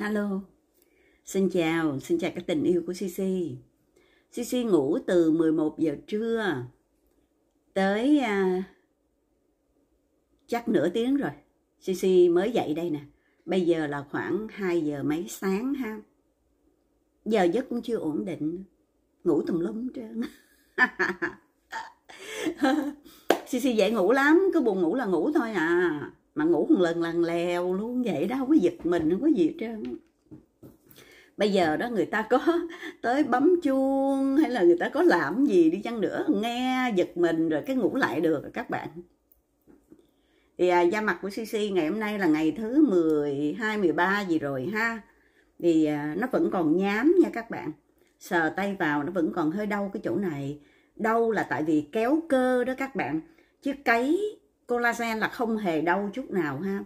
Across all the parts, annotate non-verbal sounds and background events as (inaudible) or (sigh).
Hello, xin chào, xin chào các tình yêu của CC. CC ngủ từ 11 giờ trưa tới à, chắc nửa tiếng rồi. CC mới dậy đây nè. Bây giờ là khoảng 2 giờ mấy sáng ha. Giờ giấc cũng chưa ổn định. Ngủ tùm lum trơn. CC (laughs) dậy ngủ lắm, cứ buồn ngủ là ngủ thôi à mà ngủ một lần lần lèo luôn vậy đó không có giật mình không có gì hết trơn bây giờ đó người ta có (laughs) tới bấm chuông hay là người ta có làm gì đi chăng nữa nghe giật mình rồi cái ngủ lại được rồi các bạn thì à, da mặt của CC ngày hôm nay là ngày thứ 12, 13 gì rồi ha thì à, nó vẫn còn nhám nha các bạn sờ tay vào nó vẫn còn hơi đau cái chỗ này đau là tại vì kéo cơ đó các bạn chứ cấy collagen là không hề đau chút nào ha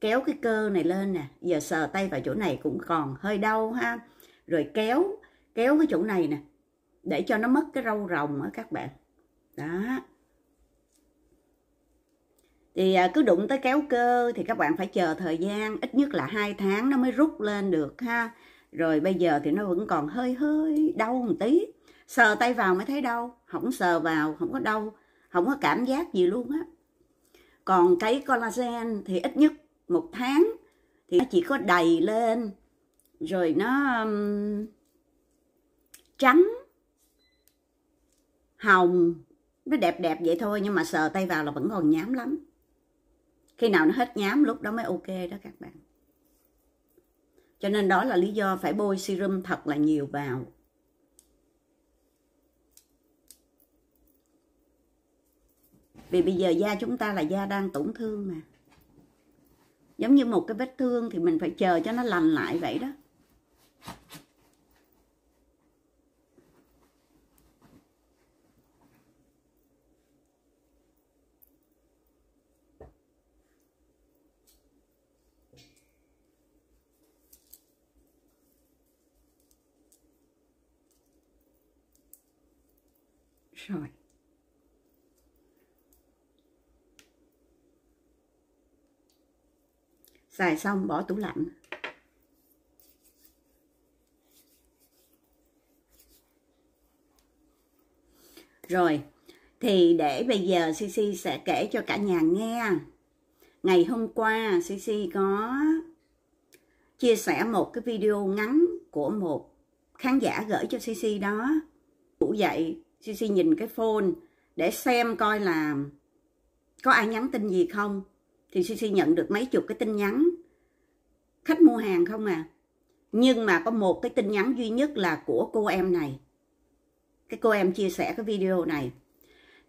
kéo cái cơ này lên nè giờ sờ tay vào chỗ này cũng còn hơi đau ha rồi kéo kéo cái chỗ này nè để cho nó mất cái râu rồng á các bạn đó thì à, cứ đụng tới kéo cơ thì các bạn phải chờ thời gian ít nhất là hai tháng nó mới rút lên được ha rồi bây giờ thì nó vẫn còn hơi hơi đau một tí sờ tay vào mới thấy đau không sờ vào không có đau không có cảm giác gì luôn á còn cái collagen thì ít nhất một tháng thì nó chỉ có đầy lên rồi nó um, trắng hồng nó đẹp đẹp vậy thôi nhưng mà sờ tay vào là vẫn còn nhám lắm khi nào nó hết nhám lúc đó mới ok đó các bạn cho nên đó là lý do phải bôi serum thật là nhiều vào vì bây giờ da chúng ta là da đang tổn thương mà giống như một cái vết thương thì mình phải chờ cho nó lành lại vậy đó rồi xài xong bỏ tủ lạnh rồi thì để bây giờ CC sẽ kể cho cả nhà nghe ngày hôm qua CC có chia sẻ một cái video ngắn của một khán giả gửi cho CC đó ngủ dậy CC nhìn cái phone để xem coi là có ai nhắn tin gì không thì CC nhận được mấy chục cái tin nhắn khách mua hàng không à nhưng mà có một cái tin nhắn duy nhất là của cô em này cái cô em chia sẻ cái video này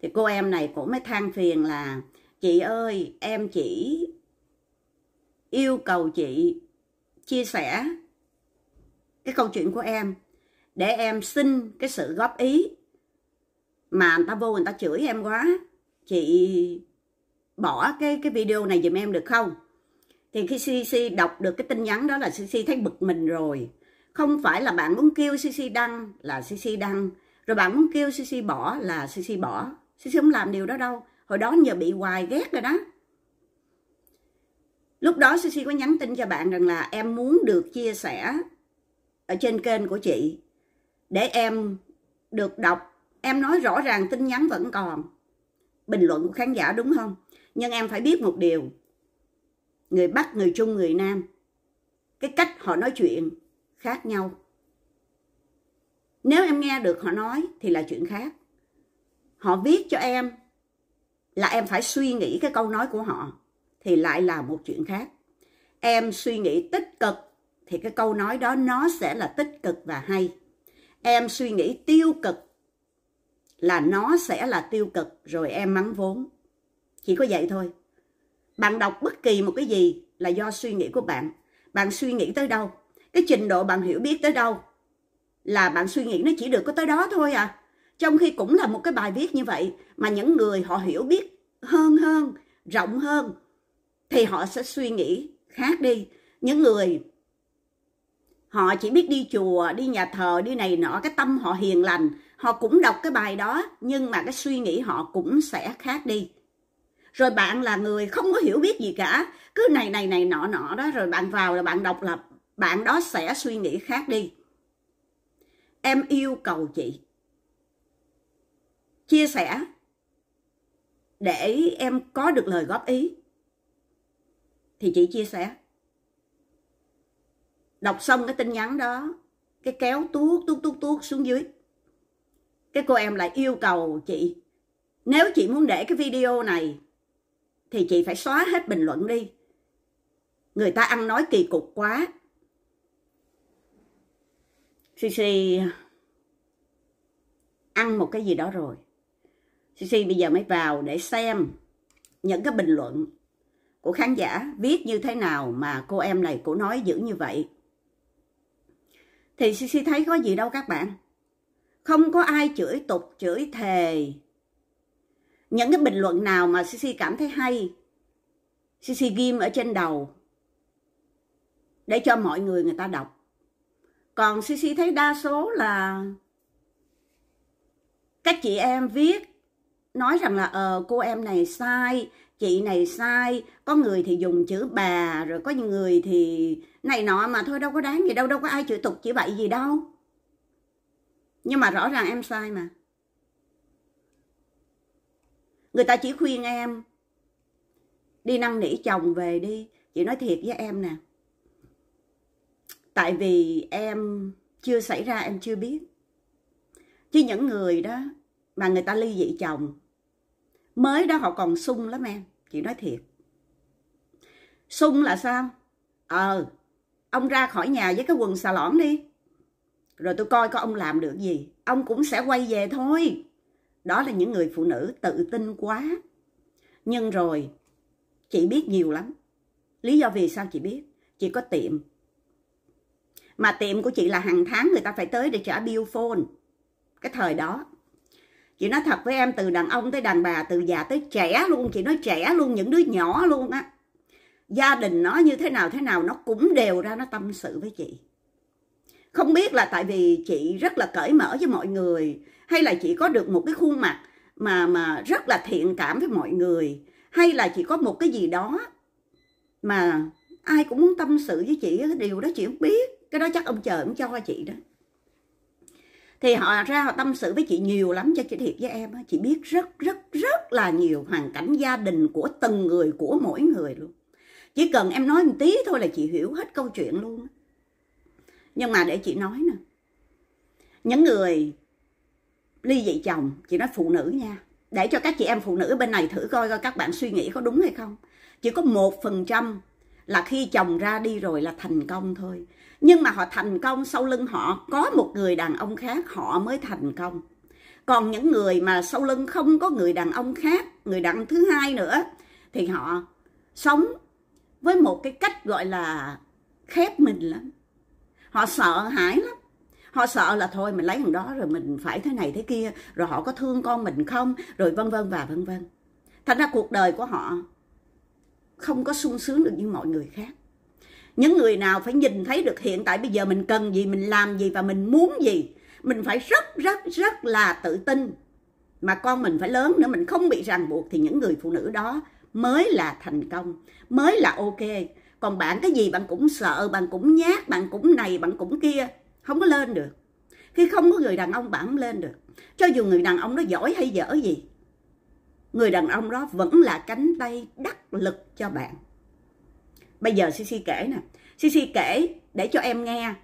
thì cô em này cũng mới than phiền là chị ơi em chỉ yêu cầu chị chia sẻ cái câu chuyện của em để em xin cái sự góp ý mà người ta vô người ta chửi em quá chị bỏ cái cái video này giùm em được không thì khi CC đọc được cái tin nhắn đó là CC thấy bực mình rồi không phải là bạn muốn kêu CC đăng là CC đăng rồi bạn muốn kêu CC bỏ là CC bỏ CC không làm điều đó đâu hồi đó nhờ bị hoài ghét rồi đó lúc đó CC có nhắn tin cho bạn rằng là em muốn được chia sẻ ở trên kênh của chị để em được đọc em nói rõ ràng tin nhắn vẫn còn bình luận của khán giả đúng không nhưng em phải biết một điều người Bắc, người Trung, người Nam. Cái cách họ nói chuyện khác nhau. Nếu em nghe được họ nói thì là chuyện khác. Họ viết cho em là em phải suy nghĩ cái câu nói của họ thì lại là một chuyện khác. Em suy nghĩ tích cực thì cái câu nói đó nó sẽ là tích cực và hay. Em suy nghĩ tiêu cực là nó sẽ là tiêu cực rồi em mắng vốn. Chỉ có vậy thôi bạn đọc bất kỳ một cái gì là do suy nghĩ của bạn bạn suy nghĩ tới đâu cái trình độ bạn hiểu biết tới đâu là bạn suy nghĩ nó chỉ được có tới đó thôi à trong khi cũng là một cái bài viết như vậy mà những người họ hiểu biết hơn hơn rộng hơn thì họ sẽ suy nghĩ khác đi những người họ chỉ biết đi chùa đi nhà thờ đi này nọ cái tâm họ hiền lành họ cũng đọc cái bài đó nhưng mà cái suy nghĩ họ cũng sẽ khác đi rồi bạn là người không có hiểu biết gì cả cứ này này này nọ nọ đó rồi bạn vào là bạn độc lập bạn đó sẽ suy nghĩ khác đi em yêu cầu chị chia sẻ để em có được lời góp ý thì chị chia sẻ đọc xong cái tin nhắn đó cái kéo tuốt tuốt tuốt tuốt xuống dưới cái cô em lại yêu cầu chị nếu chị muốn để cái video này thì chị phải xóa hết bình luận đi người ta ăn nói kỳ cục quá Sisi ăn một cái gì đó rồi Sisi bây giờ mới vào để xem những cái bình luận của khán giả viết như thế nào mà cô em này cũng nói dữ như vậy thì Sisi thấy có gì đâu các bạn không có ai chửi tục chửi thề những cái bình luận nào mà CC cảm thấy hay CC ghim ở trên đầu để cho mọi người người ta đọc còn CC thấy đa số là các chị em viết nói rằng là ờ cô em này sai chị này sai có người thì dùng chữ bà rồi có những người thì này nọ mà thôi đâu có đáng gì đâu đâu có ai chửi tục chửi bậy gì đâu nhưng mà rõ ràng em sai mà người ta chỉ khuyên em đi năn nỉ chồng về đi chị nói thiệt với em nè tại vì em chưa xảy ra em chưa biết chứ những người đó mà người ta ly dị chồng mới đó họ còn sung lắm em chị nói thiệt sung là sao ờ ông ra khỏi nhà với cái quần xà lõn đi rồi tôi coi có ông làm được gì ông cũng sẽ quay về thôi đó là những người phụ nữ tự tin quá nhưng rồi chị biết nhiều lắm lý do vì sao chị biết chị có tiệm mà tiệm của chị là hàng tháng người ta phải tới để trả bill phone cái thời đó chị nói thật với em từ đàn ông tới đàn bà từ già tới trẻ luôn chị nói trẻ luôn những đứa nhỏ luôn á gia đình nó như thế nào thế nào nó cũng đều ra nó tâm sự với chị không biết là tại vì chị rất là cởi mở với mọi người hay là chị có được một cái khuôn mặt mà mà rất là thiện cảm với mọi người hay là chị có một cái gì đó mà ai cũng muốn tâm sự với chị cái điều đó chị không biết cái đó chắc ông trời cũng cho chị đó thì họ ra họ tâm sự với chị nhiều lắm cho chị thiệt với em chị biết rất rất rất là nhiều hoàn cảnh gia đình của từng người của mỗi người luôn chỉ cần em nói một tí thôi là chị hiểu hết câu chuyện luôn nhưng mà để chị nói nè những người ly dị chồng chị nói phụ nữ nha để cho các chị em phụ nữ bên này thử coi coi các bạn suy nghĩ có đúng hay không chỉ có một phần trăm là khi chồng ra đi rồi là thành công thôi nhưng mà họ thành công sau lưng họ có một người đàn ông khác họ mới thành công còn những người mà sau lưng không có người đàn ông khác người đàn ông thứ hai nữa thì họ sống với một cái cách gọi là khép mình lắm họ sợ hãi lắm họ sợ là thôi mình lấy thằng đó rồi mình phải thế này thế kia rồi họ có thương con mình không rồi vân vân và vân vân thành ra cuộc đời của họ không có sung sướng được như mọi người khác những người nào phải nhìn thấy được hiện tại bây giờ mình cần gì mình làm gì và mình muốn gì mình phải rất rất rất là tự tin mà con mình phải lớn nữa mình không bị ràng buộc thì những người phụ nữ đó mới là thành công mới là ok còn bạn cái gì bạn cũng sợ bạn cũng nhát bạn cũng này bạn cũng kia không có lên được khi không có người đàn ông bạn không lên được cho dù người đàn ông nó giỏi hay dở gì người đàn ông đó vẫn là cánh tay đắc lực cho bạn bây giờ cc kể nè cc kể để cho em nghe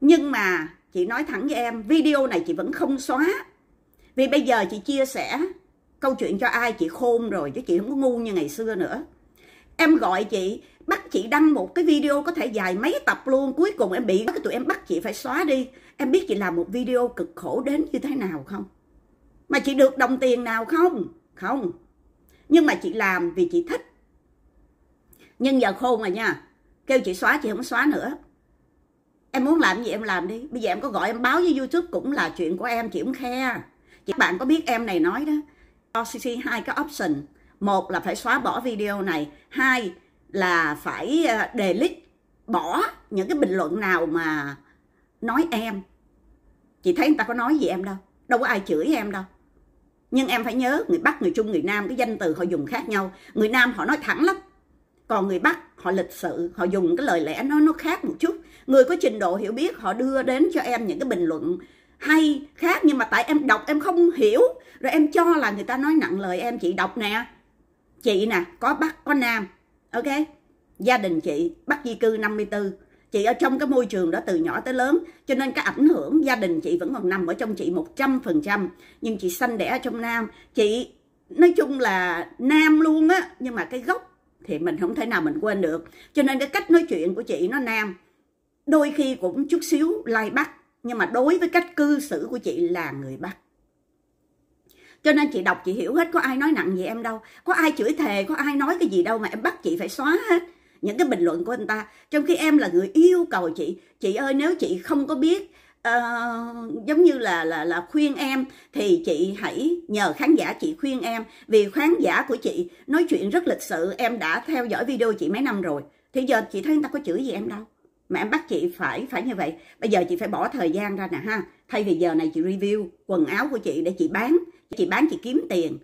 nhưng mà chị nói thẳng với em video này chị vẫn không xóa vì bây giờ chị chia sẻ câu chuyện cho ai chị khôn rồi chứ chị không có ngu như ngày xưa nữa em gọi chị bắt chị đăng một cái video có thể dài mấy tập luôn cuối cùng em bị cái tụi em bắt chị phải xóa đi em biết chị làm một video cực khổ đến như thế nào không mà chị được đồng tiền nào không không nhưng mà chị làm vì chị thích nhưng giờ khôn rồi nha kêu chị xóa chị không xóa nữa em muốn làm gì em làm đi bây giờ em có gọi em báo với youtube cũng là chuyện của em chị cũng khe chị bạn có biết em này nói đó cho cc hai cái option một là phải xóa bỏ video này hai là phải ờ, delete bỏ những cái bình luận nào mà nói em chị thấy người ta có nói gì em đâu đâu có ai chửi em đâu nhưng em phải nhớ người bắc người trung người nam cái danh từ họ dùng khác nhau người nam họ nói thẳng lắm còn người bắc họ lịch sự họ dùng cái lời lẽ nó nó khác một chút người có trình độ hiểu biết họ đưa đến cho em những cái bình luận hay khác nhưng mà tại em đọc em không hiểu rồi em cho là người ta nói nặng lời em chị đọc nè chị nè có bắc có nam ok gia đình chị bắt di cư 54 chị ở trong cái môi trường đó từ nhỏ tới lớn cho nên cái ảnh hưởng gia đình chị vẫn còn nằm ở trong chị 100% nhưng chị sanh đẻ ở trong nam chị nói chung là nam luôn á nhưng mà cái gốc thì mình không thể nào mình quên được cho nên cái cách nói chuyện của chị nó nam đôi khi cũng chút xíu lai like bắc nhưng mà đối với cách cư xử của chị là người bắc cho nên chị đọc chị hiểu hết có ai nói nặng gì em đâu có ai chửi thề có ai nói cái gì đâu mà em bắt chị phải xóa hết những cái bình luận của anh ta trong khi em là người yêu cầu chị chị ơi nếu chị không có biết uh, giống như là là là khuyên em thì chị hãy nhờ khán giả chị khuyên em vì khán giả của chị nói chuyện rất lịch sự em đã theo dõi video chị mấy năm rồi thì giờ chị thấy người ta có chửi gì em đâu mà em bắt chị phải phải như vậy bây giờ chị phải bỏ thời gian ra nè ha thay vì giờ này chị review quần áo của chị để chị bán chị bán chị kiếm tiền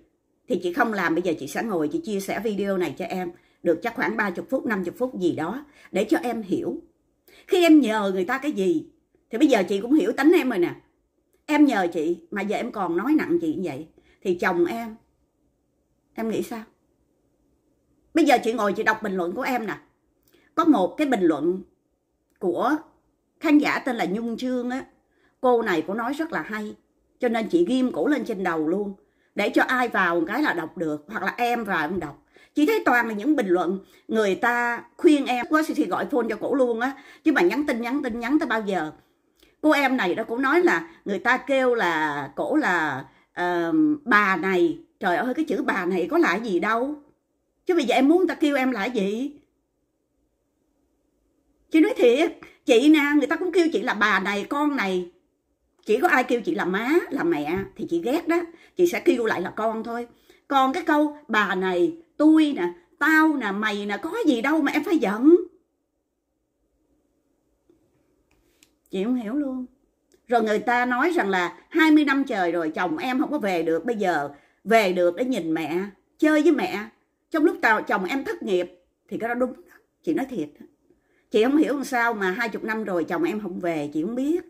thì chị không làm bây giờ chị sẽ ngồi chị chia sẻ video này cho em được chắc khoảng 30 phút 50 phút gì đó để cho em hiểu khi em nhờ người ta cái gì thì bây giờ chị cũng hiểu tính em rồi nè em nhờ chị mà giờ em còn nói nặng chị như vậy thì chồng em em nghĩ sao bây giờ chị ngồi chị đọc bình luận của em nè có một cái bình luận của khán giả tên là nhung trương á cô này cũng nói rất là hay cho nên chị ghim cổ lên trên đầu luôn để cho ai vào một cái là đọc được hoặc là em vào em đọc chị thấy toàn là những bình luận người ta khuyên em quá thì gọi phone cho cổ luôn á chứ mà nhắn tin nhắn tin nhắn tới bao giờ cô em này đó cũng nói là người ta kêu là cổ là uh, bà này trời ơi cái chữ bà này có lại gì đâu chứ bây giờ em muốn người ta kêu em lại gì chị nói thiệt chị nè người ta cũng kêu chị là bà này con này chỉ có ai kêu chị là má là mẹ thì chị ghét đó chị sẽ kêu lại là con thôi còn cái câu bà này tôi nè tao nè mày nè có gì đâu mà em phải giận chị không hiểu luôn rồi người ta nói rằng là 20 năm trời rồi chồng em không có về được bây giờ về được để nhìn mẹ chơi với mẹ trong lúc tàu chồng em thất nghiệp thì cái đó đúng chị nói thiệt chị không hiểu làm sao mà hai chục năm rồi chồng em không về chị không biết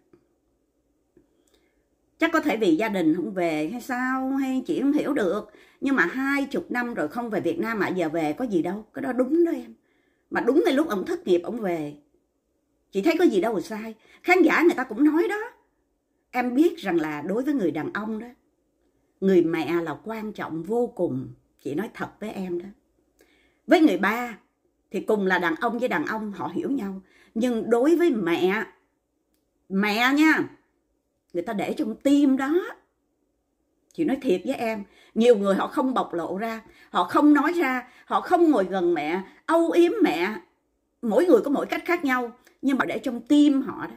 chắc có thể vì gia đình không về hay sao hay chị không hiểu được nhưng mà hai chục năm rồi không về Việt Nam mà giờ về có gì đâu cái đó đúng đó em mà đúng ngay lúc ông thất nghiệp ông về chị thấy có gì đâu mà sai khán giả người ta cũng nói đó em biết rằng là đối với người đàn ông đó người mẹ là quan trọng vô cùng chị nói thật với em đó với người ba thì cùng là đàn ông với đàn ông họ hiểu nhau nhưng đối với mẹ mẹ nha người ta để trong tim đó chị nói thiệt với em nhiều người họ không bộc lộ ra họ không nói ra họ không ngồi gần mẹ âu yếm mẹ mỗi người có mỗi cách khác nhau nhưng mà để trong tim họ đó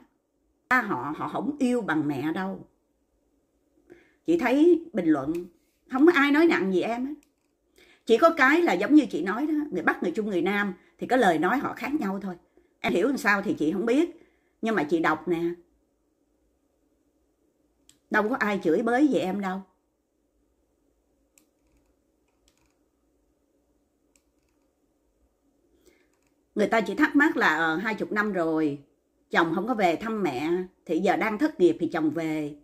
ta họ họ không yêu bằng mẹ đâu chị thấy bình luận không có ai nói nặng gì em ấy. chỉ có cái là giống như chị nói đó người bắc người trung người nam thì có lời nói họ khác nhau thôi em hiểu làm sao thì chị không biết nhưng mà chị đọc nè đâu có ai chửi bới về em đâu người ta chỉ thắc mắc là ờ, hai chục năm rồi chồng không có về thăm mẹ thì giờ đang thất nghiệp thì chồng về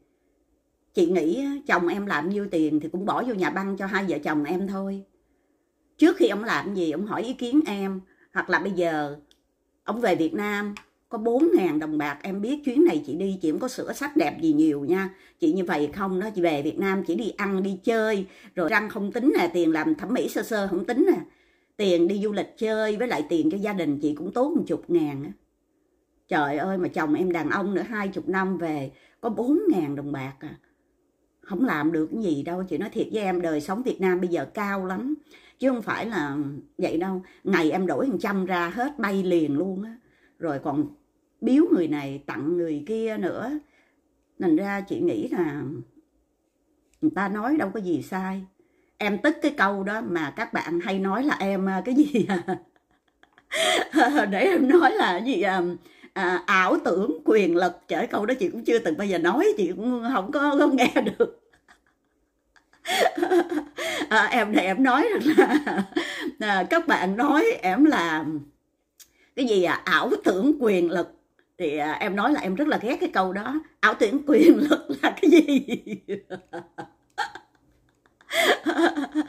chị nghĩ chồng em làm nhiêu tiền thì cũng bỏ vô nhà băng cho hai vợ chồng em thôi trước khi ông làm gì ông hỏi ý kiến em hoặc là bây giờ ông về việt nam có 4.000 đồng bạc em biết chuyến này chị đi chị không có sửa sách đẹp gì nhiều nha chị như vậy không đó chị về Việt Nam chỉ đi ăn đi chơi rồi răng không tính nè tiền làm thẩm mỹ sơ sơ không tính nè tiền đi du lịch chơi với lại tiền cho gia đình chị cũng tốn một chục ngàn á trời ơi mà chồng em đàn ông nữa hai chục năm về có 4.000 đồng bạc à không làm được cái gì đâu chị nói thiệt với em đời sống Việt Nam bây giờ cao lắm chứ không phải là vậy đâu ngày em đổi trăm ra hết bay liền luôn á rồi còn biếu người này tặng người kia nữa thành ra chị nghĩ là người ta nói đâu có gì sai em tức cái câu đó mà các bạn hay nói là em à, cái gì à? (laughs) để em nói là gì à? À, ảo tưởng quyền lực chở câu đó chị cũng chưa từng bao giờ nói chị cũng không có không nghe được (laughs) à, em để em nói rằng là à, các bạn nói em làm cái gì à, ảo tưởng quyền lực thì à, em nói là em rất là ghét cái câu đó ảo tưởng quyền (laughs) lực là cái gì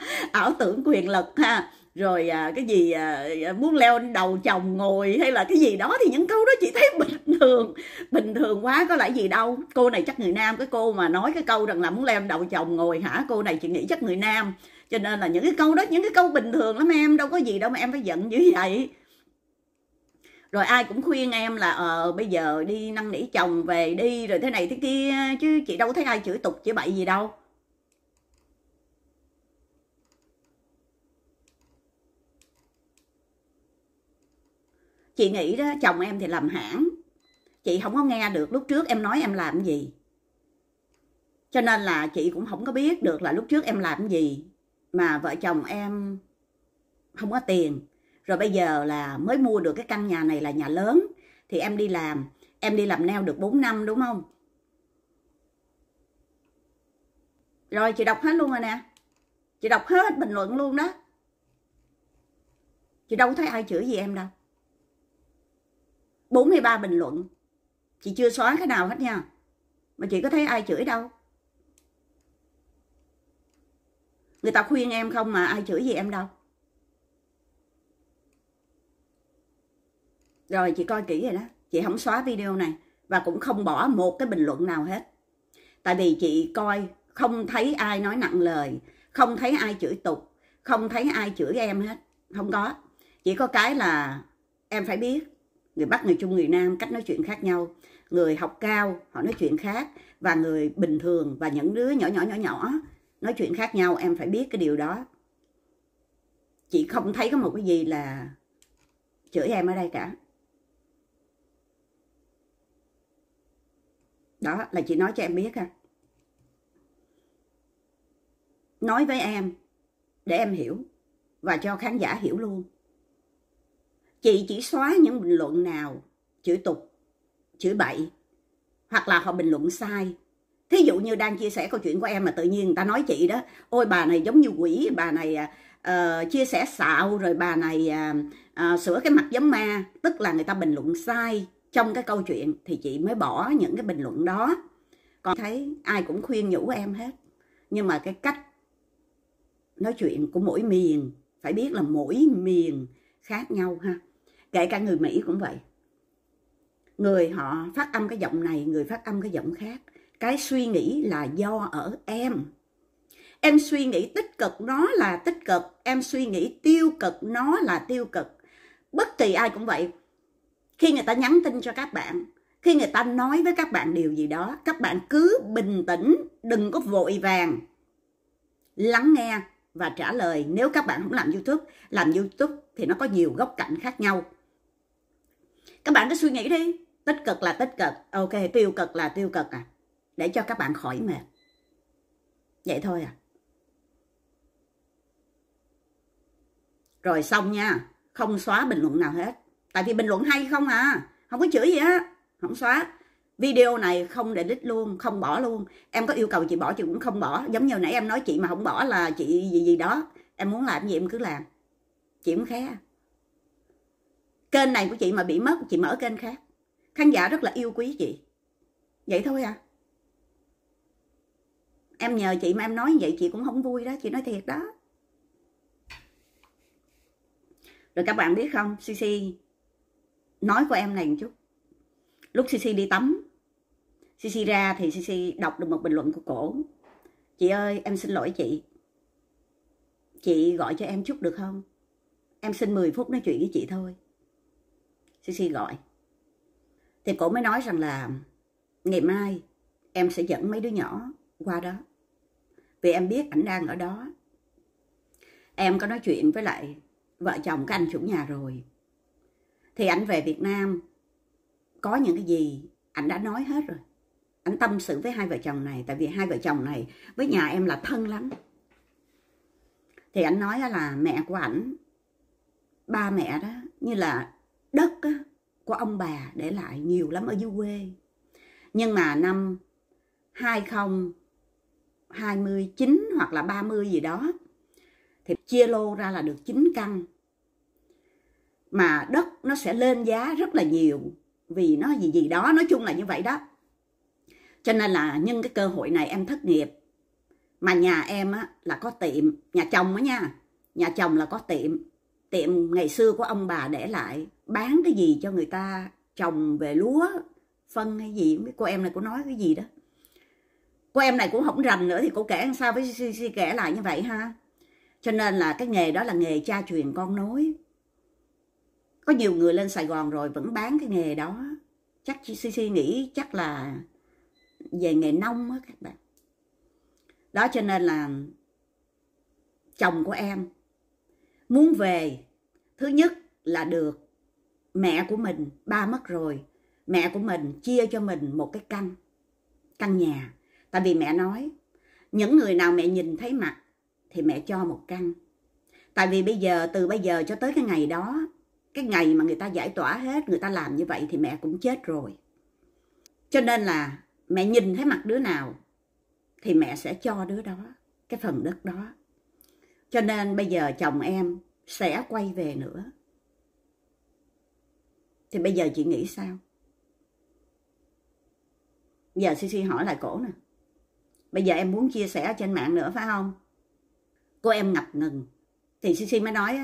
(laughs) ảo tưởng quyền lực ha rồi à, cái gì à, à, muốn leo lên đầu chồng ngồi hay là cái gì đó thì những câu đó chị thấy bình (laughs) thường bình thường quá có lại gì đâu cô này chắc người nam cái cô mà nói cái câu rằng là muốn leo lên đầu chồng ngồi hả cô này chị nghĩ chắc người nam cho nên là những cái câu đó những cái câu bình thường lắm em đâu có gì đâu mà em phải giận dữ vậy rồi ai cũng khuyên em là ờ bây giờ đi năn nỉ chồng về đi rồi thế này thế kia chứ chị đâu thấy ai chửi tục chửi bậy gì đâu chị nghĩ đó chồng em thì làm hãng chị không có nghe được lúc trước em nói em làm gì cho nên là chị cũng không có biết được là lúc trước em làm gì mà vợ chồng em không có tiền rồi bây giờ là mới mua được cái căn nhà này là nhà lớn thì em đi làm em đi làm neo được 4 năm đúng không rồi chị đọc hết luôn rồi nè chị đọc hết bình luận luôn đó chị đâu thấy ai chửi gì em đâu 43 bình luận chị chưa xóa cái nào hết nha mà chị có thấy ai chửi đâu người ta khuyên em không mà ai chửi gì em đâu rồi chị coi kỹ rồi đó chị không xóa video này và cũng không bỏ một cái bình luận nào hết tại vì chị coi không thấy ai nói nặng lời không thấy ai chửi tục không thấy ai chửi em hết không có chỉ có cái là em phải biết người bắc người trung người nam cách nói chuyện khác nhau người học cao họ nói chuyện khác và người bình thường và những đứa nhỏ nhỏ nhỏ nhỏ nói chuyện khác nhau em phải biết cái điều đó chị không thấy có một cái gì là chửi em ở đây cả đó là chị nói cho em biết ha nói với em để em hiểu và cho khán giả hiểu luôn chị chỉ xóa những bình luận nào chửi tục chửi bậy hoặc là họ bình luận sai thí dụ như đang chia sẻ câu chuyện của em mà tự nhiên người ta nói chị đó ôi bà này giống như quỷ bà này uh, chia sẻ xạo rồi bà này uh, uh, sửa cái mặt giống ma tức là người ta bình luận sai trong cái câu chuyện thì chị mới bỏ những cái bình luận đó còn thấy ai cũng khuyên nhủ em hết nhưng mà cái cách nói chuyện của mỗi miền phải biết là mỗi miền khác nhau ha kể cả người mỹ cũng vậy người họ phát âm cái giọng này người phát âm cái giọng khác cái suy nghĩ là do ở em em suy nghĩ tích cực nó là tích cực em suy nghĩ tiêu cực nó là tiêu cực bất kỳ ai cũng vậy khi người ta nhắn tin cho các bạn khi người ta nói với các bạn điều gì đó các bạn cứ bình tĩnh đừng có vội vàng lắng nghe và trả lời nếu các bạn không làm youtube làm youtube thì nó có nhiều góc cạnh khác nhau các bạn cứ suy nghĩ đi tích cực là tích cực ok tiêu cực là tiêu cực à để cho các bạn khỏi mệt vậy thôi à rồi xong nha không xóa bình luận nào hết tại vì bình luận hay không à không có chửi gì á không xóa video này không để đích luôn không bỏ luôn em có yêu cầu chị bỏ chị cũng không bỏ giống như nãy em nói chị mà không bỏ là chị gì gì đó em muốn làm gì em cứ làm chị cũng khé kênh này của chị mà bị mất chị mở kênh khác khán giả rất là yêu quý chị vậy thôi à em nhờ chị mà em nói vậy chị cũng không vui đó chị nói thiệt đó rồi các bạn biết không cc nói của em này một chút lúc cc đi tắm cc ra thì cc đọc được một bình luận của cổ chị ơi em xin lỗi chị chị gọi cho em chút được không em xin 10 phút nói chuyện với chị thôi cc gọi thì cổ mới nói rằng là ngày mai em sẽ dẫn mấy đứa nhỏ qua đó vì em biết ảnh đang ở đó em có nói chuyện với lại vợ chồng của anh chủ nhà rồi thì ảnh về Việt Nam có những cái gì ảnh đã nói hết rồi ảnh tâm sự với hai vợ chồng này tại vì hai vợ chồng này với nhà em là thân lắm thì ảnh nói là mẹ của ảnh ba mẹ đó như là đất đó, của ông bà để lại nhiều lắm ở dưới quê nhưng mà năm 2029 hoặc là 30 gì đó thì chia lô ra là được 9 căn mà đất nó sẽ lên giá rất là nhiều vì nó gì gì đó nói chung là như vậy đó cho nên là nhân cái cơ hội này em thất nghiệp mà nhà em á, là có tiệm nhà chồng á nha nhà chồng là có tiệm tiệm ngày xưa của ông bà để lại bán cái gì cho người ta trồng về lúa phân hay gì mấy cô em này cũng nói cái gì đó cô em này cũng không rành nữa thì cô kể sao với si si kể lại như vậy ha cho nên là cái nghề đó là nghề cha truyền con nối có nhiều người lên Sài Gòn rồi vẫn bán cái nghề đó chắc chị CC nghĩ chắc là về nghề nông á các bạn đó cho nên là chồng của em muốn về thứ nhất là được mẹ của mình ba mất rồi mẹ của mình chia cho mình một cái căn căn nhà tại vì mẹ nói những người nào mẹ nhìn thấy mặt thì mẹ cho một căn tại vì bây giờ từ bây giờ cho tới cái ngày đó cái ngày mà người ta giải tỏa hết người ta làm như vậy thì mẹ cũng chết rồi cho nên là mẹ nhìn thấy mặt đứa nào thì mẹ sẽ cho đứa đó cái phần đất đó cho nên bây giờ chồng em sẽ quay về nữa thì bây giờ chị nghĩ sao giờ Cici hỏi lại cổ nè bây giờ em muốn chia sẻ trên mạng nữa phải không cô em ngập ngừng thì Cici mới nói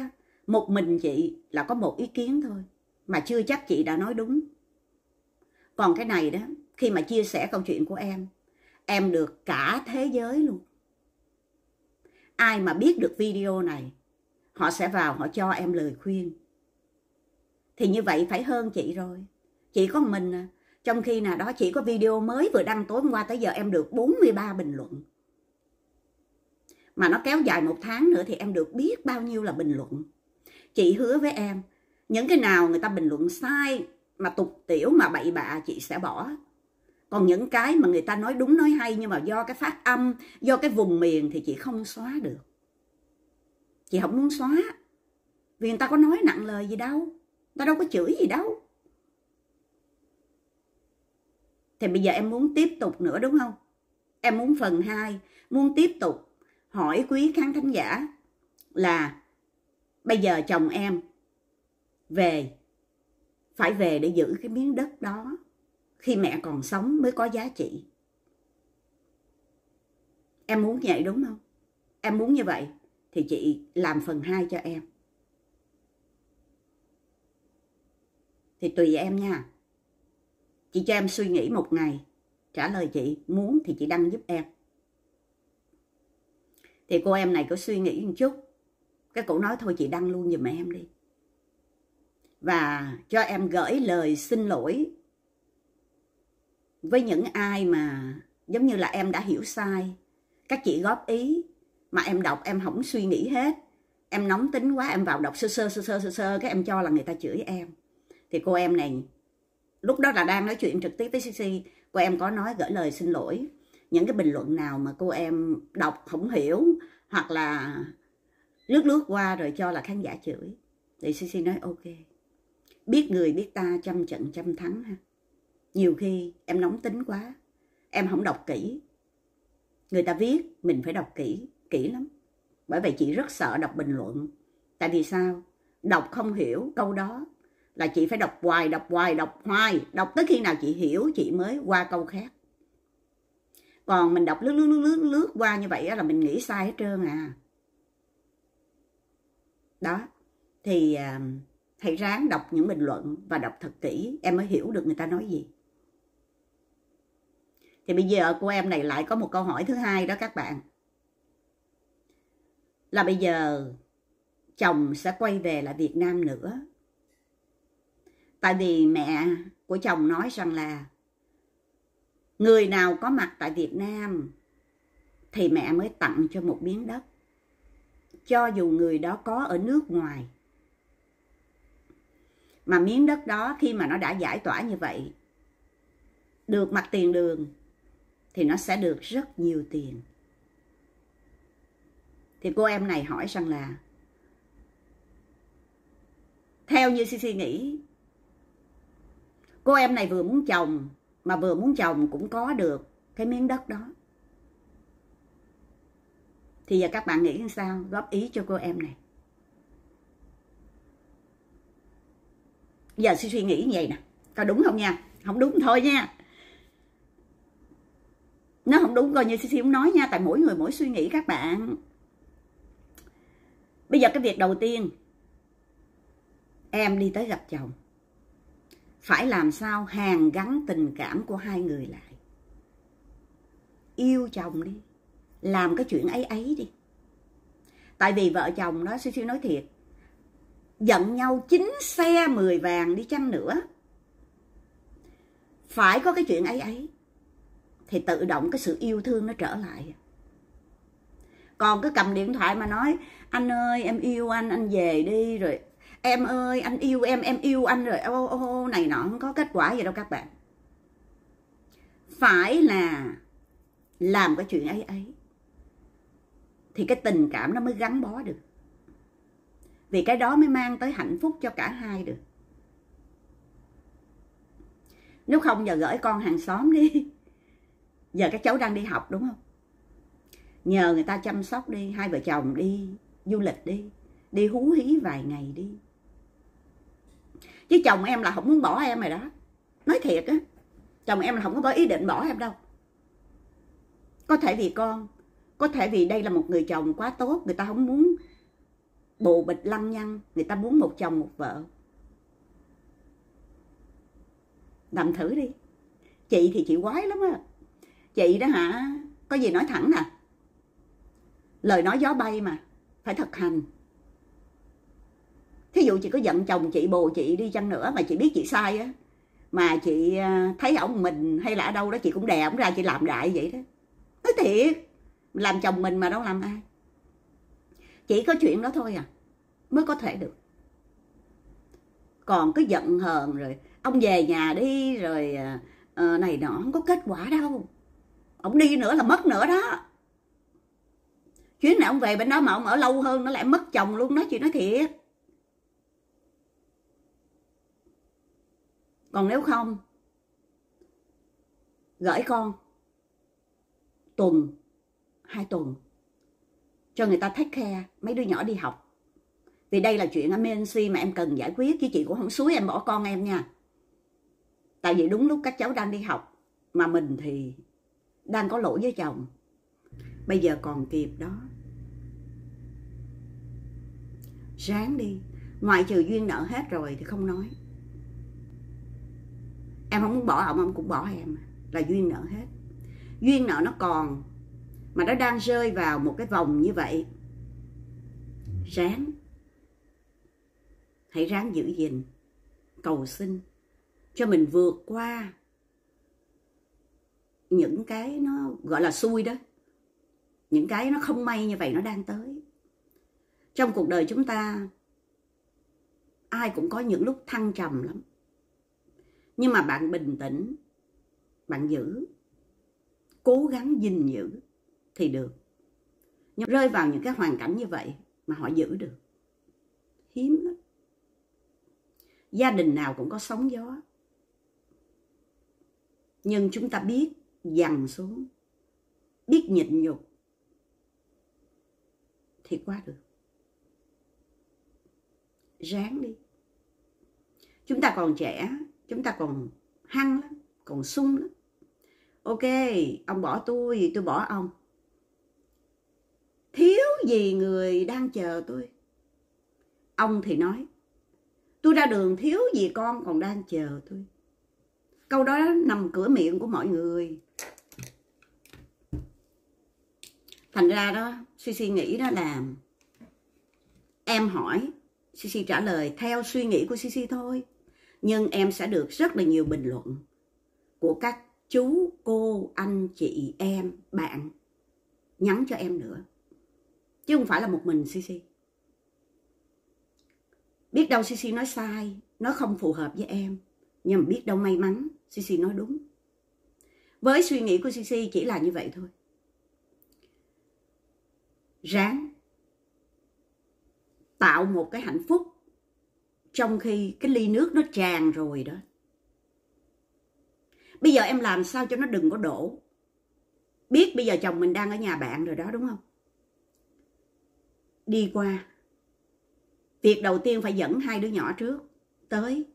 một mình chị là có một ý kiến thôi mà chưa chắc chị đã nói đúng còn cái này đó khi mà chia sẻ câu chuyện của em em được cả thế giới luôn ai mà biết được video này họ sẽ vào họ cho em lời khuyên thì như vậy phải hơn chị rồi chị có mình à trong khi nào đó chỉ có video mới vừa đăng tối hôm qua tới giờ em được 43 bình luận mà nó kéo dài một tháng nữa thì em được biết bao nhiêu là bình luận chị hứa với em những cái nào người ta bình luận sai mà tục tiểu mà bậy bạ chị sẽ bỏ còn những cái mà người ta nói đúng nói hay nhưng mà do cái phát âm do cái vùng miền thì chị không xóa được chị không muốn xóa vì người ta có nói nặng lời gì đâu người ta đâu có chửi gì đâu thì bây giờ em muốn tiếp tục nữa đúng không em muốn phần 2 muốn tiếp tục hỏi quý khán thính giả là bây giờ chồng em về phải về để giữ cái miếng đất đó khi mẹ còn sống mới có giá trị em muốn vậy đúng không em muốn như vậy thì chị làm phần hai cho em thì tùy em nha chị cho em suy nghĩ một ngày trả lời chị muốn thì chị đăng giúp em thì cô em này có suy nghĩ một chút cái cụ nói thôi chị đăng luôn giùm em đi và cho em gửi lời xin lỗi với những ai mà giống như là em đã hiểu sai các chị góp ý mà em đọc em không suy nghĩ hết em nóng tính quá em vào đọc sơ sơ sơ sơ sơ sơ cái em cho là người ta chửi em thì cô em này lúc đó là đang nói chuyện trực tiếp với cc cô em có nói gửi lời xin lỗi những cái bình luận nào mà cô em đọc không hiểu hoặc là lướt lướt qua rồi cho là khán giả chửi thì CC nói ok biết người biết ta trăm trận trăm thắng ha nhiều khi em nóng tính quá em không đọc kỹ người ta viết mình phải đọc kỹ kỹ lắm bởi vậy chị rất sợ đọc bình luận tại vì sao đọc không hiểu câu đó là chị phải đọc hoài đọc hoài đọc hoài đọc tới khi nào chị hiểu chị mới qua câu khác còn mình đọc lướt lướt lướt lướt qua như vậy là mình nghĩ sai hết trơn à đó thì uh, à, hãy ráng đọc những bình luận và đọc thật kỹ em mới hiểu được người ta nói gì thì bây giờ của em này lại có một câu hỏi thứ hai đó các bạn là bây giờ chồng sẽ quay về lại Việt Nam nữa tại vì mẹ của chồng nói rằng là người nào có mặt tại Việt Nam thì mẹ mới tặng cho một miếng đất cho dù người đó có ở nước ngoài mà miếng đất đó khi mà nó đã giải tỏa như vậy được mặt tiền đường thì nó sẽ được rất nhiều tiền thì cô em này hỏi rằng là theo như CC nghĩ cô em này vừa muốn chồng mà vừa muốn chồng cũng có được cái miếng đất đó thì giờ các bạn nghĩ sao góp ý cho cô em này giờ suy nghĩ như vậy nè có đúng không nha không đúng thôi nha nó không đúng coi như suy cũng nói nha tại mỗi người mỗi suy nghĩ các bạn bây giờ cái việc đầu tiên em đi tới gặp chồng phải làm sao hàn gắn tình cảm của hai người lại yêu chồng đi làm cái chuyện ấy ấy đi tại vì vợ chồng đó, xíu xíu nói thiệt giận nhau chín xe 10 vàng đi chăng nữa phải có cái chuyện ấy ấy thì tự động cái sự yêu thương nó trở lại còn cứ cầm điện thoại mà nói anh ơi em yêu anh anh về đi rồi em ơi anh yêu em em yêu anh rồi ô ô này nọ không có kết quả gì đâu các bạn phải là làm cái chuyện ấy ấy thì cái tình cảm nó mới gắn bó được vì cái đó mới mang tới hạnh phúc cho cả hai được nếu không giờ gửi con hàng xóm đi (laughs) giờ các cháu đang đi học đúng không nhờ người ta chăm sóc đi hai vợ chồng đi du lịch đi đi hú hí vài ngày đi chứ chồng em là không muốn bỏ em rồi đó nói thiệt á chồng em là không có ý định bỏ em đâu có thể vì con có thể vì đây là một người chồng quá tốt người ta không muốn bồ bịch lăng nhăng người ta muốn một chồng một vợ làm thử đi chị thì chị quái lắm á chị đó hả có gì nói thẳng nè lời nói gió bay mà phải thực hành thí dụ chị có giận chồng chị bồ chị đi chăng nữa mà chị biết chị sai á mà chị à, thấy ổng mình hay là ở đâu đó chị cũng đè ổng ra chị làm đại vậy đó nói thiệt làm chồng mình mà đâu làm ai chỉ có chuyện đó thôi à mới có thể được còn cứ giận hờn rồi ông về nhà đi rồi uh, này nọ không có kết quả đâu ông đi nữa là mất nữa đó chuyến này ông về bên đó mà ông ở lâu hơn nó lại mất chồng luôn đó chị nói thiệt còn nếu không gửi con tuần 2 tuần cho người ta take care mấy đứa nhỏ đi học vì đây là chuyện suy mà em cần giải quyết chứ chị cũng không suối em bỏ con em nha tại vì đúng lúc các cháu đang đi học mà mình thì đang có lỗi với chồng bây giờ còn kịp đó sáng đi ngoại trừ duyên nợ hết rồi thì không nói em không muốn bỏ ông ông cũng bỏ em là duyên nợ hết duyên nợ nó còn mà nó đang rơi vào một cái vòng như vậy ráng hãy ráng giữ gìn cầu xin cho mình vượt qua những cái nó gọi là xui đó những cái nó không may như vậy nó đang tới trong cuộc đời chúng ta ai cũng có những lúc thăng trầm lắm nhưng mà bạn bình tĩnh bạn giữ cố gắng gìn giữ thì được nhưng rơi vào những cái hoàn cảnh như vậy mà họ giữ được hiếm lắm gia đình nào cũng có sóng gió nhưng chúng ta biết dằn xuống biết nhịn nhục thì qua được ráng đi chúng ta còn trẻ chúng ta còn hăng lắm còn sung lắm ok ông bỏ tôi tôi bỏ ông gì người đang chờ tôi ông thì nói tôi ra đường thiếu gì con còn đang chờ tôi câu đó nằm cửa miệng của mọi người thành ra đó suy suy nghĩ đó làm em hỏi suy suy trả lời theo suy nghĩ của suy suy thôi. Nhưng em sẽ được rất là nhiều bình luận của các chú, cô, anh, chị, em, bạn nhắn cho em nữa chứ không phải là một mình cc biết đâu cc nói sai nó không phù hợp với em nhưng mà biết đâu may mắn cc nói đúng với suy nghĩ của cc chỉ là như vậy thôi ráng tạo một cái hạnh phúc trong khi cái ly nước nó tràn rồi đó bây giờ em làm sao cho nó đừng có đổ biết bây giờ chồng mình đang ở nhà bạn rồi đó đúng không đi qua việc đầu tiên phải dẫn hai đứa nhỏ trước tới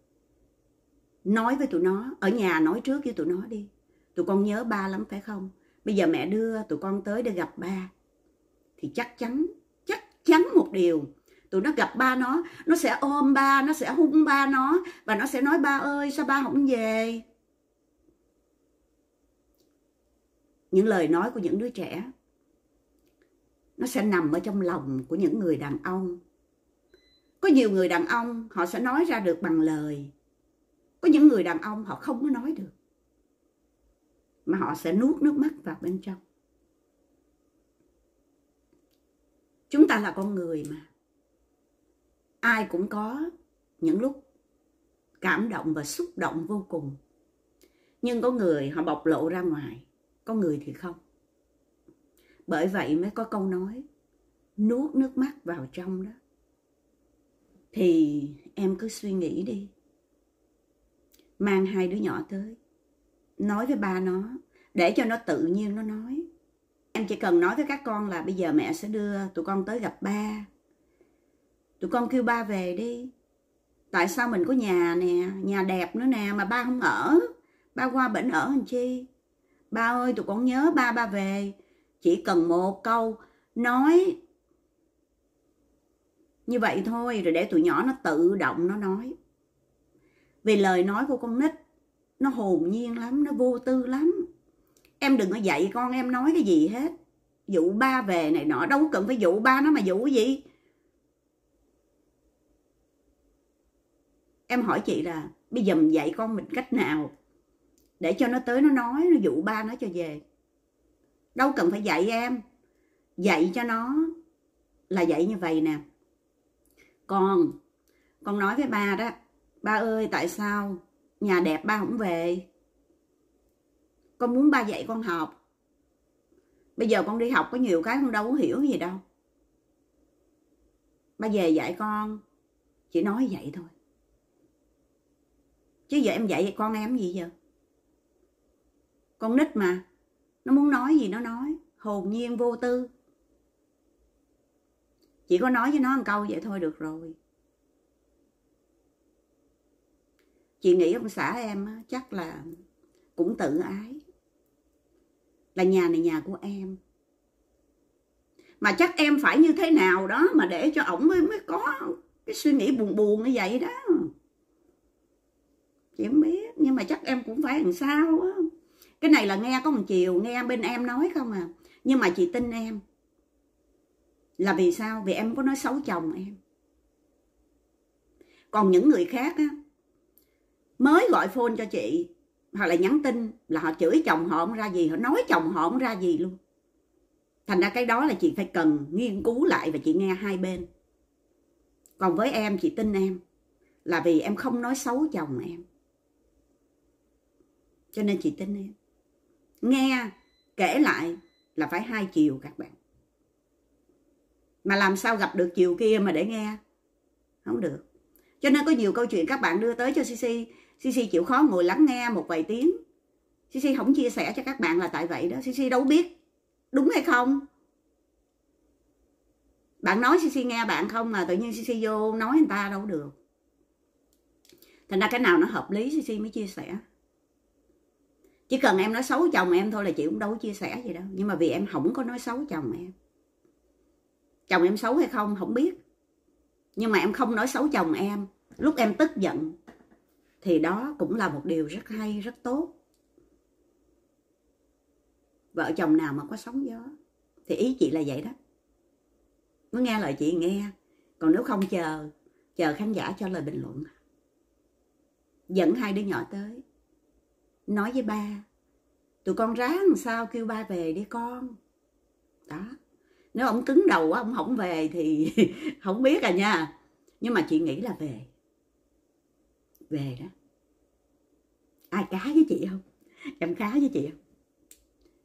nói với tụi nó ở nhà nói trước với tụi nó đi tụi con nhớ ba lắm phải không bây giờ mẹ đưa tụi con tới để gặp ba thì chắc chắn chắc chắn một điều tụi nó gặp ba nó nó sẽ ôm ba nó sẽ hung ba nó và nó sẽ nói ba ơi sao ba không về những lời nói của những đứa trẻ nó sẽ nằm ở trong lòng của những người đàn ông có nhiều người đàn ông họ sẽ nói ra được bằng lời có những người đàn ông họ không có nói được mà họ sẽ nuốt nước mắt vào bên trong chúng ta là con người mà ai cũng có những lúc cảm động và xúc động vô cùng nhưng có người họ bộc lộ ra ngoài có người thì không bởi vậy mới có câu nói nuốt nước mắt vào trong đó thì em cứ suy nghĩ đi mang hai đứa nhỏ tới nói với ba nó để cho nó tự nhiên nó nói em chỉ cần nói với các con là bây giờ mẹ sẽ đưa tụi con tới gặp ba tụi con kêu ba về đi tại sao mình có nhà nè nhà đẹp nữa nè mà ba không ở ba qua bệnh ở làm chi ba ơi tụi con nhớ ba ba về chỉ cần một câu nói như vậy thôi rồi để tụi nhỏ nó tự động nó nói vì lời nói của con nít nó hồn nhiên lắm nó vô tư lắm em đừng có dạy con em nói cái gì hết dụ ba về này nọ đâu cần phải dụ ba nó mà dụ gì em hỏi chị là bây giờ mình dạy con mình cách nào để cho nó tới nó nói nó dụ ba nó cho về đâu cần phải dạy em dạy cho nó là dạy như vậy nè con con nói với ba đó ba ơi tại sao nhà đẹp ba không về con muốn ba dạy con học bây giờ con đi học có nhiều cái con đâu có hiểu gì đâu ba về dạy con chỉ nói vậy thôi chứ giờ em dạy con em gì giờ con nít mà nó muốn nói gì nó nói hồn nhiên vô tư chỉ có nói với nó một câu vậy thôi được rồi chị nghĩ ông xã em chắc là cũng tự ái là nhà này nhà của em mà chắc em phải như thế nào đó mà để cho ổng mới mới có cái suy nghĩ buồn buồn như vậy đó chị không biết nhưng mà chắc em cũng phải làm sao á cái này là nghe có một chiều nghe bên em nói không à nhưng mà chị tin em là vì sao vì em có nói xấu chồng em còn những người khác á mới gọi phone cho chị hoặc là nhắn tin là họ chửi chồng họ không ra gì họ nói chồng họ không ra gì luôn thành ra cái đó là chị phải cần nghiên cứu lại và chị nghe hai bên còn với em chị tin em là vì em không nói xấu chồng em cho nên chị tin em nghe kể lại là phải hai chiều các bạn mà làm sao gặp được chiều kia mà để nghe không được cho nên có nhiều câu chuyện các bạn đưa tới cho cc cc chịu khó ngồi lắng nghe một vài tiếng cc không chia sẻ cho các bạn là tại vậy đó cc đâu biết đúng hay không bạn nói cc nghe bạn không mà tự nhiên cc vô nói người ta đâu được thành ra cái nào nó hợp lý cc mới chia sẻ chỉ cần em nói xấu chồng em thôi là chị cũng đâu có chia sẻ gì đâu nhưng mà vì em không có nói xấu chồng em chồng em xấu hay không không biết nhưng mà em không nói xấu chồng em lúc em tức giận thì đó cũng là một điều rất hay rất tốt vợ chồng nào mà có sóng gió thì ý chị là vậy đó muốn nghe lời chị nghe còn nếu không chờ chờ khán giả cho lời bình luận dẫn hai đứa nhỏ tới nói với ba tụi con ráng sao kêu ba về đi con đó nếu ông cứng đầu quá ông không về thì không (laughs) biết à nha nhưng mà chị nghĩ là về về đó ai cá với chị không em cá với chị không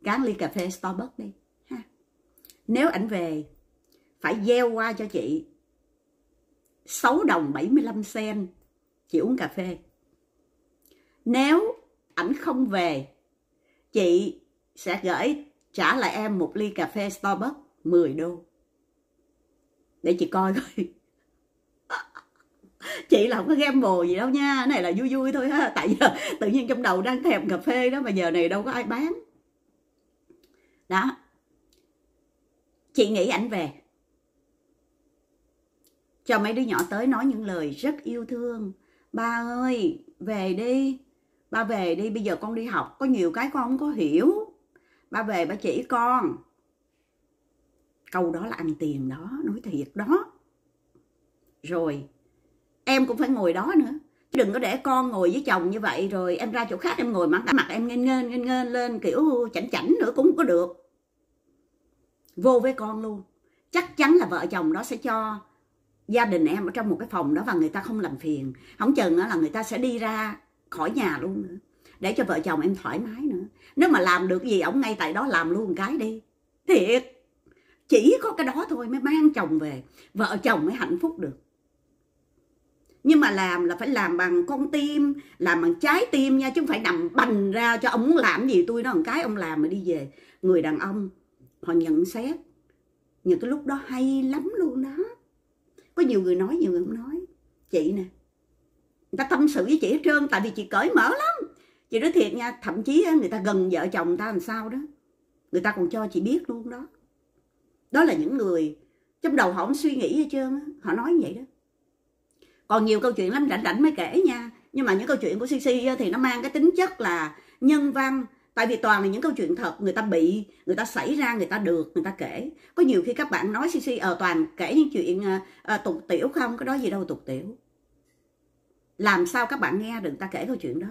cán ly cà phê starbucks đi ha nếu ảnh về phải gieo qua cho chị 6 đồng 75 sen chị uống cà phê nếu ảnh không về chị sẽ gửi trả lại em một ly cà phê Starbucks 10 đô để chị coi coi (laughs) chị là không có gamble gì đâu nha cái này là vui vui thôi ha tại giờ tự nhiên trong đầu đang thèm cà phê đó mà giờ này đâu có ai bán đó chị nghĩ ảnh về cho mấy đứa nhỏ tới nói những lời rất yêu thương ba ơi về đi ba về đi bây giờ con đi học có nhiều cái con không có hiểu ba về ba chỉ con câu đó là ăn tiền đó nói thiệt đó rồi em cũng phải ngồi đó nữa đừng có để con ngồi với chồng như vậy rồi em ra chỗ khác em ngồi mặt mặt em nghênh nghênh nghênh nghênh lên kiểu chảnh chảnh nữa cũng không có được vô với con luôn chắc chắn là vợ chồng đó sẽ cho gia đình em ở trong một cái phòng đó và người ta không làm phiền không chừng là người ta sẽ đi ra khỏi nhà luôn nữa để cho vợ chồng em thoải mái nữa nếu mà làm được gì ổng ngay tại đó làm luôn cái đi thiệt chỉ có cái đó thôi mới mang chồng về vợ chồng mới hạnh phúc được nhưng mà làm là phải làm bằng con tim làm bằng trái tim nha chứ không phải nằm bành ra cho ông muốn làm gì tôi nó một cái ông làm mà đi về người đàn ông họ nhận xét những cái lúc đó hay lắm luôn đó có nhiều người nói nhiều người không nói chị nè người ta tâm sự với chị hết trơn tại vì chị cởi mở lắm chị nói thiệt nha thậm chí người ta gần vợ chồng người ta làm sao đó người ta còn cho chị biết luôn đó đó là những người trong đầu họ không suy nghĩ hết trơn họ nói như vậy đó còn nhiều câu chuyện lắm rảnh rảnh mới kể nha nhưng mà những câu chuyện của cc thì nó mang cái tính chất là nhân văn tại vì toàn là những câu chuyện thật người ta bị người ta xảy ra người ta được người ta kể có nhiều khi các bạn nói cc ờ toàn kể những chuyện à, tục tiểu không có đó gì đâu tục tiểu làm sao các bạn nghe được người ta kể câu chuyện đó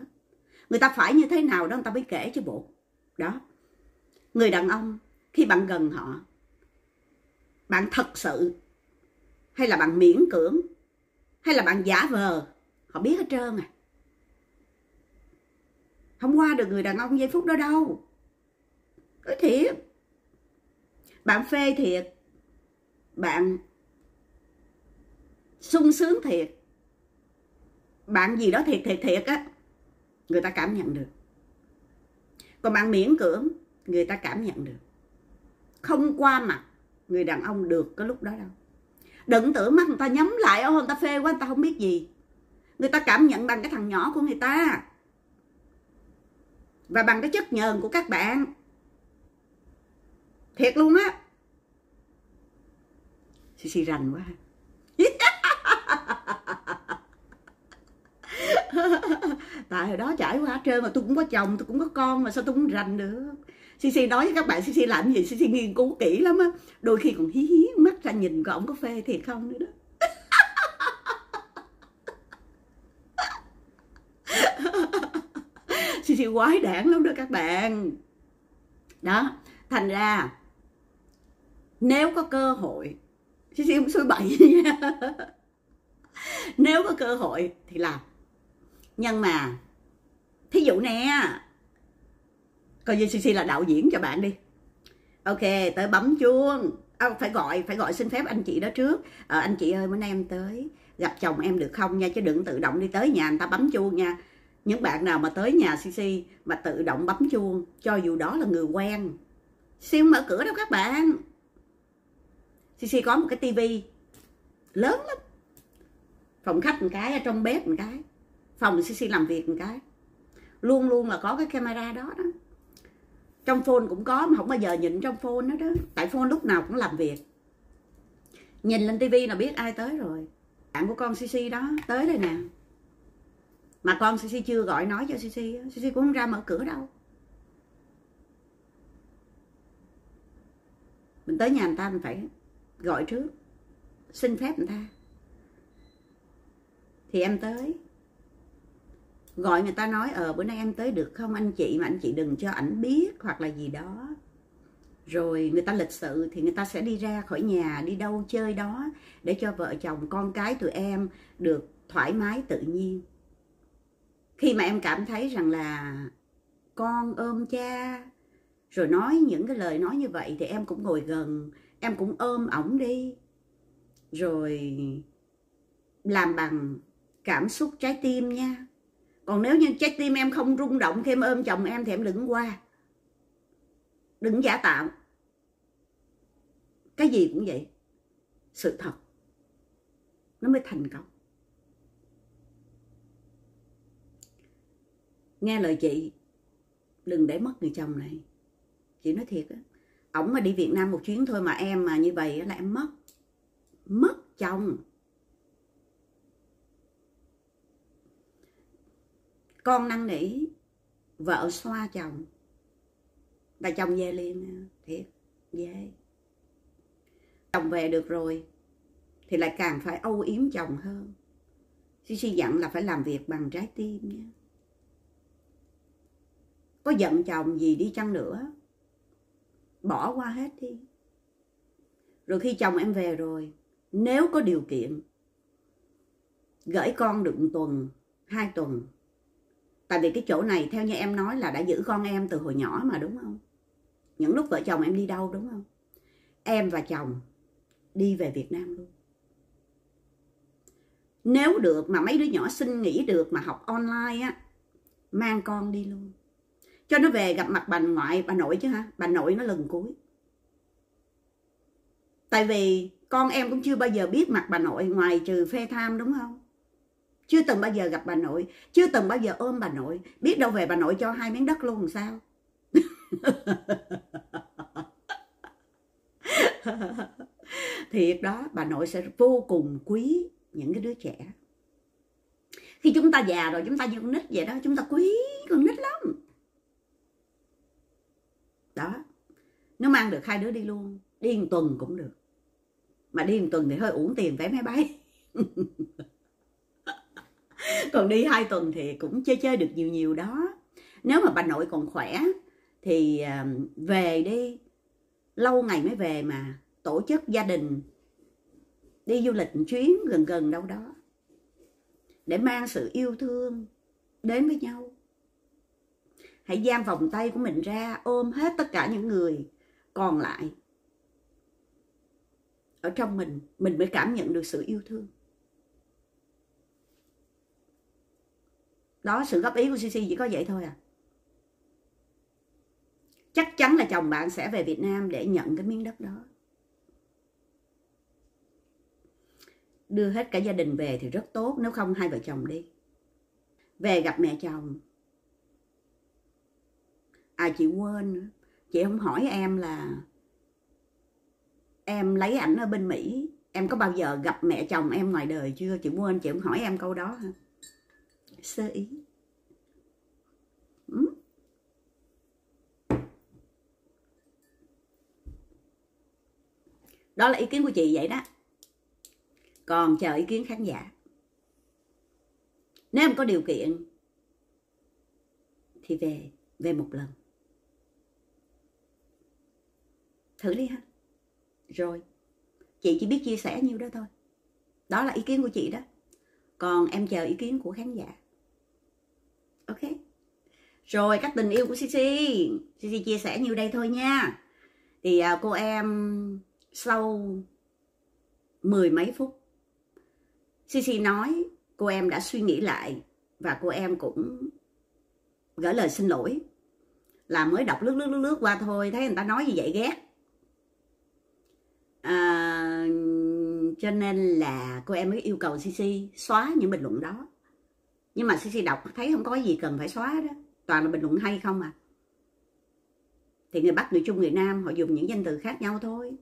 người ta phải như thế nào đó người ta mới kể chứ bộ đó người đàn ông khi bạn gần họ bạn thật sự hay là bạn miễn cưỡng hay là bạn giả vờ họ biết hết trơn à không qua được người đàn ông giây phút đó đâu nói thiệt bạn phê thiệt bạn sung sướng thiệt bạn gì đó thiệt thiệt thiệt á người ta cảm nhận được còn bạn miễn cưỡng người ta cảm nhận được không qua mặt người đàn ông được cái lúc đó đâu đừng tưởng mắt người ta nhắm lại ô người ta phê quá người ta không biết gì người ta cảm nhận bằng cái thằng nhỏ của người ta và bằng cái chất nhờn của các bạn thiệt luôn á xì xì rành quá (laughs) (laughs) tại hồi đó trải qua hết trơn mà tôi cũng có chồng tôi cũng có con mà sao tôi cũng rành được Sisi nói với các bạn Sisi làm gì Sisi nghiên cứu kỹ lắm á đôi khi còn hí hí mắt ra nhìn coi ông có phê thiệt không nữa đó Sisi (laughs) quái đản lắm đó các bạn đó thành ra nếu có cơ hội Sisi không xui bậy nha (laughs) nếu có cơ hội thì làm nhưng mà thí dụ nè coi như cc là đạo diễn cho bạn đi ok tới bấm chuông à, phải gọi phải gọi xin phép anh chị đó trước à, anh chị ơi bữa nay em tới gặp chồng em được không nha chứ đừng tự động đi tới nhà người ta bấm chuông nha những bạn nào mà tới nhà cc mà tự động bấm chuông cho dù đó là người quen siêu mở cửa đâu các bạn cc có một cái tivi lớn lắm phòng khách một cái ở trong bếp một cái phòng CC làm việc một cái luôn luôn là có cái camera đó đó trong phone cũng có mà không bao giờ nhìn trong phone đó đó tại phone lúc nào cũng làm việc nhìn lên tivi là biết ai tới rồi bạn của con CC đó tới đây nè mà con CC chưa gọi nói cho CC CC cũng không ra mở cửa đâu mình tới nhà người ta mình phải gọi trước xin phép người ta thì em tới gọi người ta nói ờ bữa nay em tới được không anh chị mà anh chị đừng cho ảnh biết hoặc là gì đó rồi người ta lịch sự thì người ta sẽ đi ra khỏi nhà đi đâu chơi đó để cho vợ chồng con cái tụi em được thoải mái tự nhiên khi mà em cảm thấy rằng là con ôm cha rồi nói những cái lời nói như vậy thì em cũng ngồi gần em cũng ôm ổng đi rồi làm bằng cảm xúc trái tim nha còn nếu như trái tim em không rung động khi em ôm chồng em thì em đừng qua đừng giả tạo cái gì cũng vậy sự thật nó mới thành công nghe lời chị đừng để mất người chồng này chị nói thiệt á ổng mà đi việt nam một chuyến thôi mà em mà như vậy là em mất mất chồng con năn nỉ vợ xoa chồng và chồng về liền thiệt về chồng về được rồi thì lại càng phải âu yếm chồng hơn Sisi dặn là phải làm việc bằng trái tim nhé. có giận chồng gì đi chăng nữa bỏ qua hết đi rồi khi chồng em về rồi nếu có điều kiện gửi con được một tuần hai tuần tại vì cái chỗ này theo như em nói là đã giữ con em từ hồi nhỏ mà đúng không những lúc vợ chồng em đi đâu đúng không em và chồng đi về việt nam luôn nếu được mà mấy đứa nhỏ xin nghỉ được mà học online á mang con đi luôn cho nó về gặp mặt bà ngoại bà nội chứ ha bà nội nó lần cuối tại vì con em cũng chưa bao giờ biết mặt bà nội ngoài trừ phê tham đúng không chưa từng bao giờ gặp bà nội chưa từng bao giờ ôm bà nội biết đâu về bà nội cho hai miếng đất luôn làm sao (laughs) thiệt đó bà nội sẽ vô cùng quý những cái đứa trẻ khi chúng ta già rồi chúng ta như con nít vậy đó chúng ta quý con nít lắm đó nó mang được hai đứa đi luôn đi một tuần cũng được mà đi một tuần thì hơi uổng tiền vé máy bay (laughs) (laughs) còn đi hai tuần thì cũng chơi chơi được nhiều nhiều đó nếu mà bà nội còn khỏe thì à, về đi lâu ngày mới về mà tổ chức gia đình đi du lịch chuyến gần gần đâu đó để mang sự yêu thương đến với nhau hãy giam vòng tay của mình ra ôm hết tất cả những người còn lại ở trong mình mình mới cảm nhận được sự yêu thương đó sự góp ý của cc chỉ có vậy thôi à chắc chắn là chồng bạn sẽ về việt nam để nhận cái miếng đất đó đưa hết cả gia đình về thì rất tốt nếu không hai vợ chồng đi về gặp mẹ chồng à chị quên chị không hỏi em là em lấy ảnh ở bên mỹ em có bao giờ gặp mẹ chồng em ngoài đời chưa chị quên chị không hỏi em câu đó hả sơ ý đó là ý kiến của chị vậy đó còn chờ ý kiến khán giả nếu em có điều kiện thì về về một lần thử đi ha rồi chị chỉ biết chia sẻ nhiêu đó thôi đó là ý kiến của chị đó còn em chờ ý kiến của khán giả ok rồi các tình yêu của CC, CC chia sẻ nhiêu đây thôi nha thì à, cô em sau mười mấy phút CC nói cô em đã suy nghĩ lại và cô em cũng gửi lời xin lỗi là mới đọc lướt lướt lướt lướt qua thôi thấy người ta nói như vậy ghét à, cho nên là cô em mới yêu cầu CC xóa những bình luận đó nhưng mà CC đọc thấy không có gì cần phải xóa đó toàn là bình luận hay không à thì người Bắc người Trung người Nam họ dùng những danh từ khác nhau thôi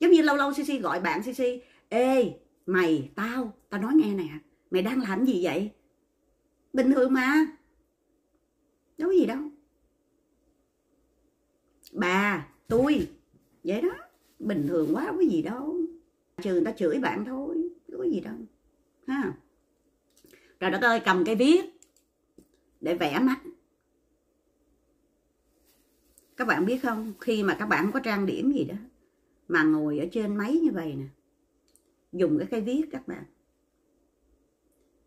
giống như lâu lâu CC gọi bạn CC ê mày tao tao nói nghe nè mày đang làm gì vậy bình thường mà đâu có gì đâu bà tôi vậy đó bình thường quá không có gì đâu trừ người ta chửi bạn thôi không có gì đâu ha rồi đó tôi cầm cái viết để vẽ mắt các bạn biết không khi mà các bạn không có trang điểm gì đó mà ngồi ở trên máy như vậy nè dùng cái cây viết các bạn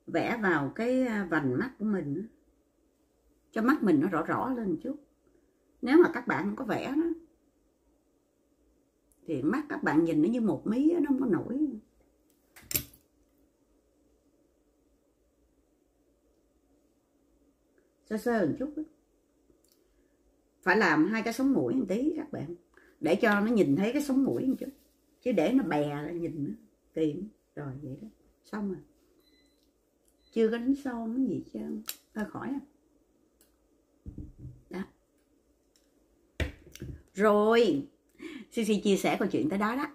vẽ vào cái à, vành mắt của mình cho mắt mình nó rõ rõ lên một chút nếu mà các bạn không có vẽ đó thì mắt các bạn nhìn nó như một mí đó, nó không có nổi sơ sơ một chút đó. phải làm hai cái sống mũi một tí các bạn để cho nó nhìn thấy cái sống mũi một chút chứ để nó bè ra nhìn nó kỳ rồi vậy đó xong rồi chưa có đánh son cái gì chứ thôi khỏi à. đó rồi Sisi chia sẻ câu chuyện tới đó đó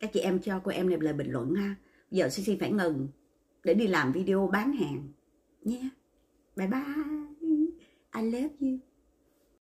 các chị em cho cô em đẹp lời bình luận ha giờ Sisi phải ngừng để đi làm video bán hàng nhé, yeah. bye bye I love you.